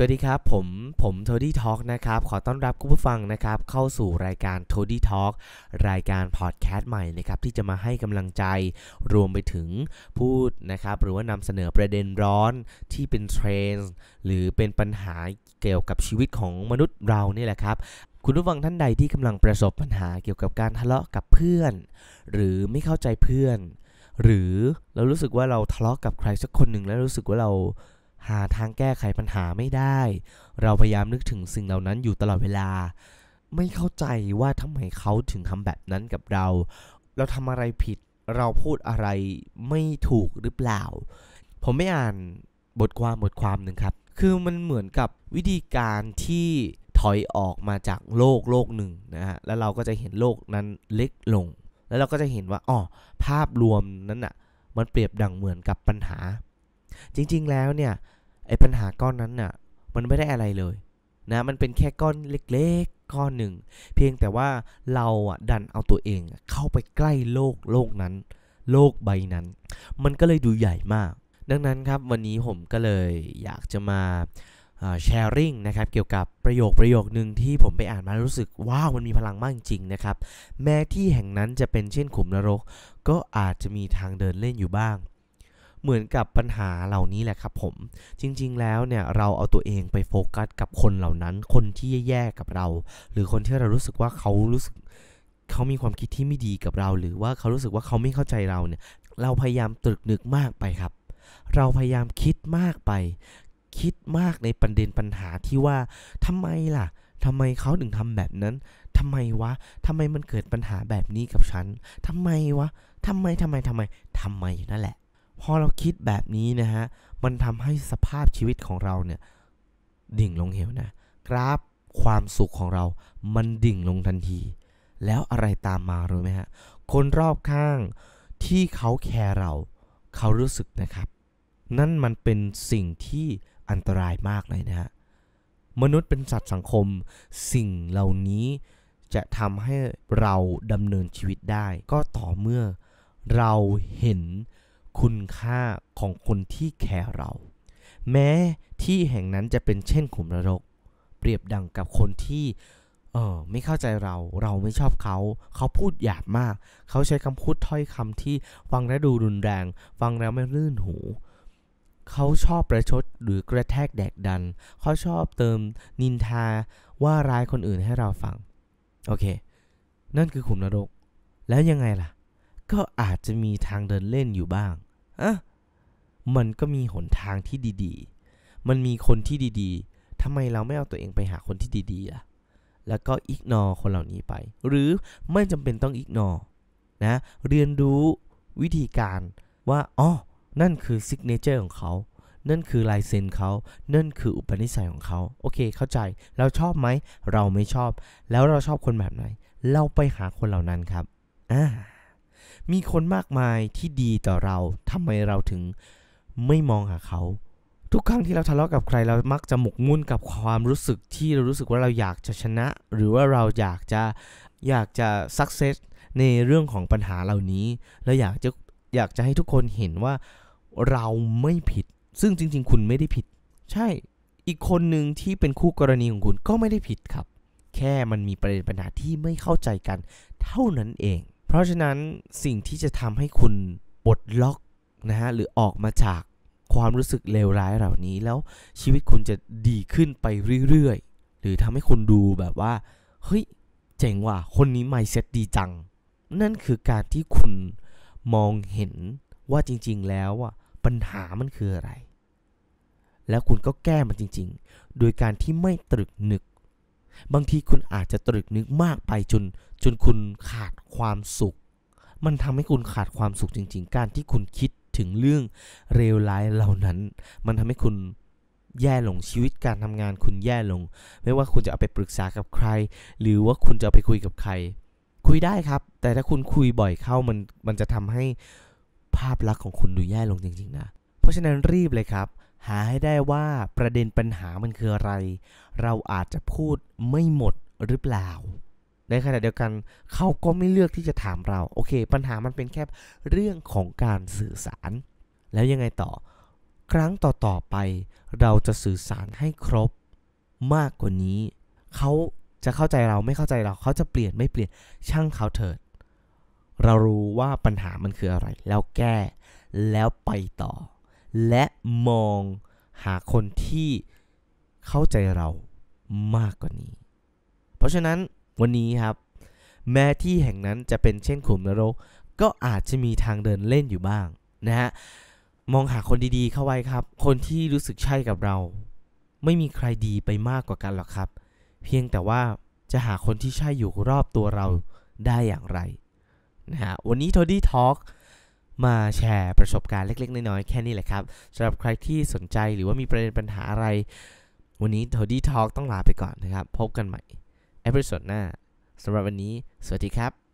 สวัสดีครับ ผม ผมโทดี้ทอล์กนะครับ ขอต้อนรับคุณผู้ฟังนะครับ เข้าสู่รายการโทดี้ทอล์กรายการพอดแคสต์ใหม่นะครับ ที่จะมาให้กำลังใจรวมไปถึงพูดนะครับ หรือว่านำเสนอประเด็นร้อนที่เป็นเทรนด์หรือเป็นปัญหาเกี่ยวกับชีวิตของมนุษย์เรานี่แหละครับคุณผู้ฟังท่านใดที่กำลังประสบปัญหาเกี่ยวกับการทะเลาะกับเพื่อน หรือไม่เข้าใจเพื่อน หรือเรารู้สึกว่าเราทะเลาะกับใครสักคนหนึ่งแล้วรู้สึกว่าเราหาทางแก้ไขปัญหาไม่ได้ เราพยายามนึกถึงสิ่งเหล่านั้นอยู่ตลอดเวลา ไม่เข้าใจว่าทำไมเขาถึงทำแบบนั้นกับเรา เราทำอะไรผิด เราพูดอะไรไม่ถูกหรือเปล่า ผมไม่อ่านบทความบทความหนึ่งครับ คือมันเหมือนกับวิธีการที่ถอยออกมาจากโลกโลกหนึ่งนะฮะ แล้วเราก็จะเห็นโลกนั้นเล็กลง แล้วเราก็จะเห็นว่า อ๋อ ภาพรวมนั้นอะ่ะ มันเปรียบดังเหมือนกับปัญหา จริงๆ แล้วเนี่ยไอ้ปัญหาก้อนนั้นน่ะมันไม่ได้อะไรเลยนะมันเป็นแค่ก้อนเล็กๆก้อนหนึ่ง เพียงแต่ว่าเราอ่ะดันเอาตัวเองเข้าไปใกล้โลกโลกนั้น โลกใบนั้น มันก็เลยดูใหญ่มาก ดังนั้นครับวันนี้ผมก็เลยอยากจะมาแชร์ริ่งนะครับเกี่ยวกับประโยคประโยคหนึ่งที่ผมไปอ่านมารู้สึกว้าวมันมีพลังมากจริงๆนะครับ แม้ที่แห่งนั้นจะเป็นเช่นขุมนรก ก็อาจจะมีทางเดินเล่นอยู่บ้างเหมือนกับปัญหาเหล่านี้แหละครับผม จริงๆ แล้วเนี่ยเราเอาตัวเองไปโฟกัส กับคนเหล่านั้น คนที่แย่ๆ กับเรา หรือคนที่เรารู้สึกว่าเขารู้สึก เขามีความคิดที่ไม่ดีกับเรา หรือว่าเขารู้สึกว่าเขาไม่เข้าใจเราเนี่ย เราพยายามตรึกนึกมากไปครับ เราพยายามคิดมากไป คิดมากในประเด็นปัญหาที่ว่าทำไมล่ะ ทำไมเขาถึงทำแบบนั้น ทำไมวะทำไมมันเกิดปัญหาแบบนี้กับฉันทำไมวะทำไมทำไมทำไม ทำไมนั่นแหละพอเราคิดแบบนี้นะฮะ มันทำให้สภาพชีวิตของเราเนี่ย ดิ่งลงเหวนะกราฟความสุขของเรา มันดิ่งลงทันที แล้วอะไรตามมารู้ไหมฮะ คนรอบข้างที่เขาแคร์เรา เขารู้สึกนะครับ นั่นมันเป็นสิ่งที่อันตรายมากเลยนะฮะ มนุษย์เป็นสัตว์สังคม สิ่งเหล่านี้จะทำให้เราดำเนินชีวิตได้ ก็ต่อเมื่อเราเห็นคุณค่าของคนที่แคร์เรา แม้ที่แห่งนั้นจะเป็นเช่นขุมนรก เปรียบดังกับคนที่ เออไม่เข้าใจเรา เราไม่ชอบเขา เขาพูดหยาบมาก เขาใช้คำพูดถ้อยคำที่ฟังแล้วดูรุนแรง ฟังแล้วไม่รื่นหู เขาชอบประชดหรือกระแทกแดกดัน เขาชอบเติมนินทาว่าร้ายคนอื่นให้เราฟังโอเค นั่นคือขุมนรก แล้วยังไงล่ะ ก็อาจจะมีทางเดินเล่นอยู่บ้างอ่ะมันก็มีหนทางที่ดีๆ มันมีคนที่ดีๆ ทำไมเราไม่เอาตัวเองไปหาคนที่ดีๆล่ะ แล้วก็อิกนอคนเหล่านี้ไป หรือไม่จำเป็นต้องอิกนอนะ เรียนรู้วิธีการว่า อ๋อ นั่นคือซิกเนเจอร์ของเขา นั่นคือลายเซ็นเขานั่นคืออุปนิสัยของเขา โอเค เข้าใจ เราชอบไหม เราไม่ชอบแล้วเราชอบคนแบบไหน เราไปหาคนเหล่านั้นครับ อ่ามีคนมากมายที่ดีต่อเรา ทำไมเราถึงไม่มองหาเขา ทุกครั้งที่เราทะเลาะกับใครเรา มักจะหมกมุ่นกับความรู้สึกที่เรารู้สึกว่าเราอยากจะชนะ หรือว่าเราอยากจะอยากจะสักเซสในเรื่องของปัญหาเหล่านี้ และอยากจะอยากจะให้ทุกคนเห็นว่าเราไม่ผิด ซึ่งจริง ๆ คุณไม่ได้ผิด ใช่ อีกคนหนึ่งที่เป็นคู่กรณีของคุณก็ไม่ได้ผิดครับ แค่มันมีประเด็นปัญหาที่ไม่เข้าใจกันเท่านั้นเองเพราะฉะนั้นสิ่งที่จะทำให้คุณปลดล็อกนะฮะ หรือออกมาจากความรู้สึกเลวร้ายเหล่านี้แล้วชีวิตคุณจะดีขึ้นไปเรื่อย ๆ หรือทำให้คุณดูแบบว่า เฮ้ย เจ๋งว่ะคนนี้ไมเซ็ตดีจัง นั่นคือการที่คุณมองเห็นว่าจริงๆแล้วอ่ะปัญหามันคืออะไร แล้วคุณก็แก้มันจริงๆ โดยการที่ไม่ตรึกนึกบางทีคุณอาจจะตรึกนึกมากไปจน จนคุณขาดความสุข มันทำให้คุณขาดความสุขจริง ๆ การที่คุณคิดถึงเรื่องเลวร้ายเหล่านั้น มันทำให้คุณแย่ลงชีวิตการทำงานคุณแย่ลง ไม่ว่าคุณจะเอาไปปรึกษากับใคร หรือว่าคุณจะเอาไปคุยกับใคร คุยได้ครับ แต่ถ้าคุณคุยบ่อยเข้ามันมันจะทำให้ภาพลักษณ์ของคุณดูแย่ลงจริงๆนะ เพราะฉะนั้นรีบเลยครับหาให้ได้ว่าประเด็นปัญหามันคืออะไร เราอาจจะพูดไม่หมดหรือเปล่า ในขณะเดียวกันเขาก็ไม่เลือกที่จะถามเรา โอเคปัญหามันเป็นแค่เรื่องของการสื่อสาร แล้วยังไงต่อ ครั้งต่อ ๆ ไป เราจะสื่อสารให้ครบ มากกว่านี้ เขาจะเข้าใจเราไม่เข้าใจเราเขาจะเปลี่ยนไม่เปลี่ยนช่างเขาเถิด เรารู้ว่าปัญหามันคืออะไร แล้วแก้แล้วไปต่อและมองหาคนที่เข้าใจเรามากกว่านี้ เพราะฉะนั้นวันนี้ครับ แม้ที่แห่งนั้นจะเป็นเช่นขุมนรกก็อาจจะมีทางเดินเล่นอยู่บ้างนะฮะมองหาคนดีๆเข้าไว้ครับ คนที่รู้สึกใช่กับเรา ไม่มีใครดีไปมากกว่ากัน หรอกครับ เพียงแต่ว่าจะหาคนที่ใช่อยู่รอบตัวเราได้อย่างไรนะฮะวันนี้ทอดี้ทอล k มาแชร์ประสบการณ์เล็กๆ น้อยๆแค่ นี้ แหละ ครับสำหรับใครที่สนใจหรือว่ามีประเด็นปัญหาอะไร วันนี้ทดี้ทอล์กต้องลาไปก่อนนะครับ พบกันใหม่เอพิโซดหน้าสำหรับวันนี้สวัสดี ครับ